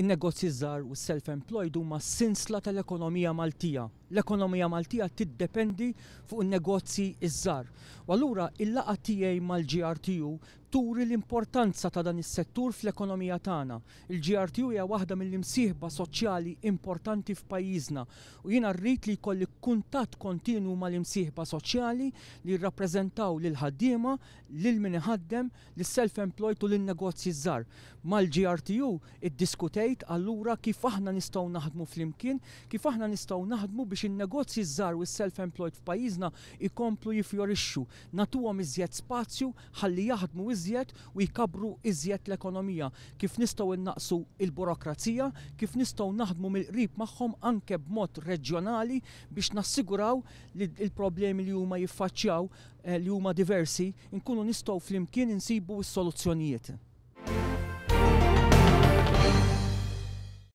in-negozji żgħar u self-employed huma sinsla tal-ekonomija Maltija. L-ekonomija Maltija tiddependi fuq in-negozji iż-żgħar. U allura il-laqa tiegħi mal-GRTU turi l-importanza ta' dan is-settur fl-ekonomija tagħna. Il-GRTU hija waħda mill-imsieħba soċjali importanti f'pajjiżna u jiena rrid li jkolli kuntatt kontinu mal-imsieħba soċjali li rrappreżentaw lil ħaddiema, lil min iħaddem, lis self-employed u lin negozji żgħar. Mal-GRTU iddiskutejt allura kif aħna nistgħu naħdmu flimkien, kif aħna nistgħu naħdmu biex in-negozji żgħar u s-self-employed f'pajjiżna ikomplu jifjorixxu, natuhom iżjed spazju ħalli jaħdmu iż iżjed u jkabru iżjed l-ekonomija. Kif nistgħu innaqsu il-burokrazija, kif nistgħu naħdmu mill-qrib magħhom anke b'mod reġjonali biex nassiguraw li il-problemi li huma jiffaċċjaw eh, li huma diversi, nkunu nistgħu flimkien insibu s-soluzzjonijiet.